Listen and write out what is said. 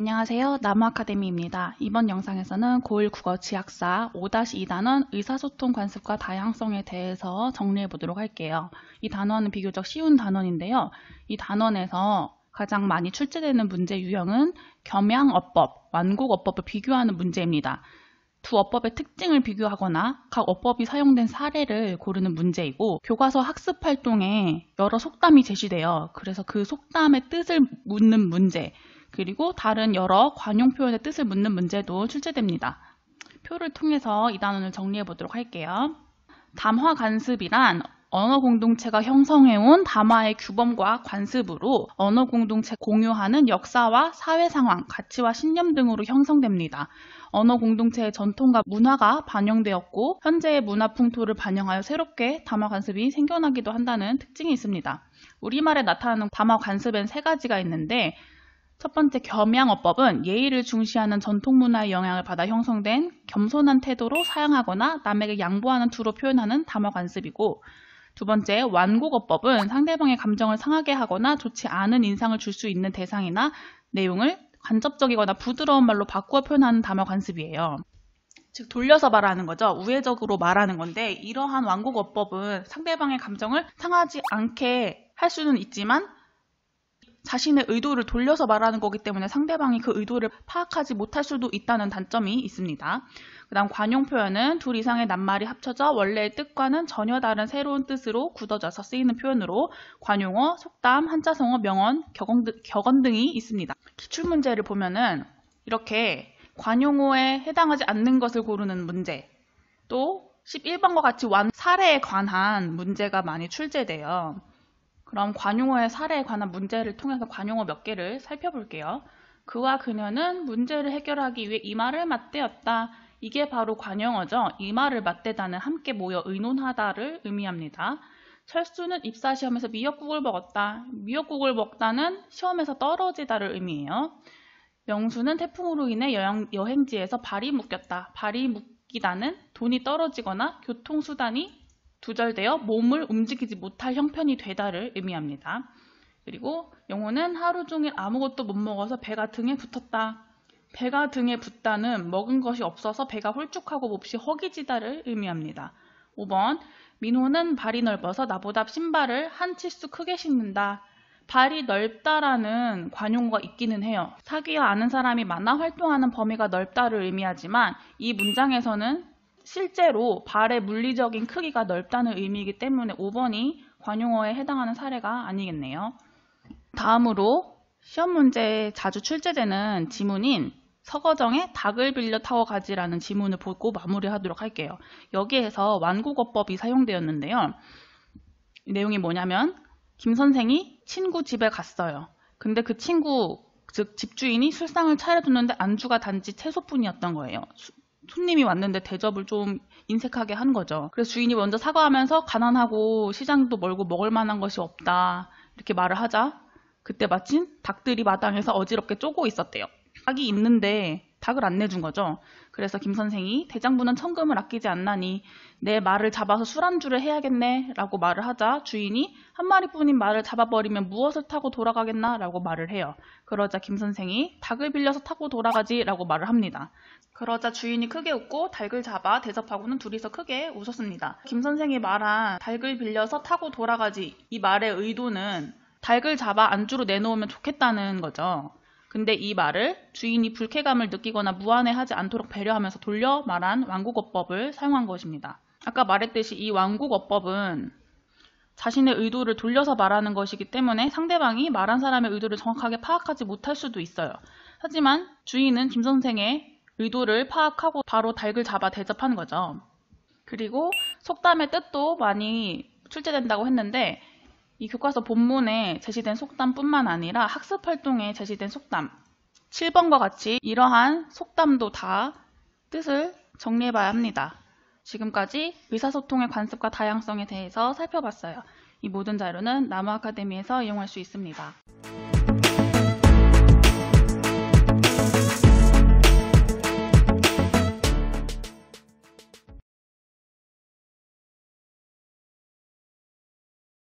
안녕하세요. 나무 아카데미입니다. 이번 영상에서는 고1 국어 지학사 5-2단원 의사소통 관습과 다양성에 대해서 정리해 보도록 할게요. 이 단원은 비교적 쉬운 단원인데요. 이 단원에서 가장 많이 출제되는 문제 유형은 겸양어법, 완곡어법을 비교하는 문제입니다. 두 어법의 특징을 비교하거나 각 어법이 사용된 사례를 고르는 문제이고 교과서 학습 활동에 여러 속담이 제시되어 그래서 그 속담의 뜻을 묻는 문제 그리고 다른 여러 관용 표현의 뜻을 묻는 문제도 출제됩니다. 표를 통해서 이 단원을 정리해 보도록 할게요. 담화 관습이란 언어 공동체가 형성해온 담화의 규범과 관습으로 언어 공동체 공유하는 역사와 사회 상황, 가치와 신념 등으로 형성됩니다. 언어 공동체의 전통과 문화가 반영되었고 현재의 문화 풍토를 반영하여 새롭게 담화 관습이 생겨나기도 한다는 특징이 있습니다. 우리말에 나타나는 담화 관습엔 세 가지가 있는데 첫 번째 겸양어법은 예의를 중시하는 전통문화의 영향을 받아 형성된 겸손한 태도로 사용하거나 남에게 양보하는 투로 표현하는 담화 관습이고 두 번째 완곡어법은 상대방의 감정을 상하게 하거나 좋지 않은 인상을 줄 수 있는 대상이나 내용을 간접적이거나 부드러운 말로 바꾸어 표현하는 담화 관습이에요. 즉 돌려서 말하는 거죠. 우회적으로 말하는 건데 이러한 완곡어법은 상대방의 감정을 상하지 않게 할 수는 있지만 자신의 의도를 돌려서 말하는 거기 때문에 상대방이 그 의도를 파악하지 못할 수도 있다는 단점이 있습니다. 그 다음 관용 표현은 둘 이상의 낱말이 합쳐져 원래의 뜻과는 전혀 다른 새로운 뜻으로 굳어져서 쓰이는 표현으로 관용어, 속담, 한자성어, 명언, 격언, 격언 등이 있습니다. 기출문제를 보면은 이렇게 관용어에 해당하지 않는 것을 고르는 문제 또 11번과 같이 완 사례에 관한 문제가 많이 출제돼요. 그럼 관용어의 사례에 관한 문제를 통해서 관용어 몇 개를 살펴볼게요. 그와 그녀는 문제를 해결하기 위해 이마를 맞대었다. 이게 바로 관용어죠. 이마를 맞대다는 함께 모여 의논하다를 의미합니다. 철수는 입사 시험에서 미역국을 먹었다. 미역국을 먹다는 시험에서 떨어지다를 의미해요. 명수는 태풍으로 인해 여행, 지에서 발이 묶였다. 발이 묶이다는 돈이 떨어지거나 교통수단이 두절되어 몸을 움직이지 못할 형편이 되다를 의미합니다. 그리고 영호는 하루 종일 아무것도 못 먹어서 배가 등에 붙었다. 배가 등에 붙다는 먹은 것이 없어서 배가 홀쭉하고 몹시 허기지다를 의미합니다. 5번 민호는 발이 넓어서 나보다 신발을 한 치수 크게 신는다. 발이 넓다라는 관용어가 있기는 해요. 사귀어 아는 사람이 많아 활동하는 범위가 넓다를 의미하지만 이 문장에서는 실제로 발의 물리적인 크기가 넓다는 의미이기 때문에 5번이 관용어에 해당하는 사례가 아니겠네요. 다음으로 시험 문제에 자주 출제되는 지문인 서거정의 닭을 빌려 타워 가지라는 지문을 보고 마무리하도록 할게요. 여기에서 완국어법이 사용되었는데요. 내용이 뭐냐면 김 선생이 친구 집에 갔어요. 근데 그 친구 즉 집주인이 술상을 차려두는데 안주가 단지 채소뿐이었던 거예요. 손님이 왔는데 대접을 좀 인색하게 한 거죠. 그래서 주인이 먼저 사과하면서 가난하고 시장도 멀고 먹을 만한 것이 없다. 이렇게 말을 하자 그때 마침 닭들이 마당에서 어지럽게 쪼고 있었대요. 닭이 있는데 닭을 안 내준 거죠. 그래서 김 선생이 대장부는 천금을 아끼지 않나니 내 말을 잡아서 술안주를 해야겠네 라고 말을 하자 주인이 한 마리뿐인 말을 잡아버리면 무엇을 타고 돌아가겠나 라고 말을 해요. 그러자 김 선생이 닭을 빌려서 타고 돌아가지 라고 말을 합니다. 그러자 주인이 크게 웃고 닭을 잡아 대접하고는 둘이서 크게 웃었습니다. 김 선생이 말한 닭을 빌려서 타고 돌아가지 이 말의 의도는 닭을 잡아 안주로 내놓으면 좋겠다는 거죠. 근데 이 말을 주인이 불쾌감을 느끼거나 무안해하지 않도록 배려하면서 돌려 말한 완곡어법을 사용한 것입니다. 아까 말했듯이 이 완곡어법은 자신의 의도를 돌려서 말하는 것이기 때문에 상대방이 말한 사람의 의도를 정확하게 파악하지 못할 수도 있어요. 하지만 주인은 김 선생의 의도를 파악하고 바로 닭을 잡아 대접한 거죠. 그리고 속담의 뜻도 많이 출제된다고 했는데 이 교과서 본문에 제시된 속담뿐만 아니라 학습 활동에 제시된 속담 7번과 같이 이러한 속담도 다 뜻을 정리해 봐야 합니다. 지금까지 의사소통의 관습과 다양성에 대해서 살펴봤어요. 이 모든 자료는 나무 아카데미에서 이용할 수 있습니다.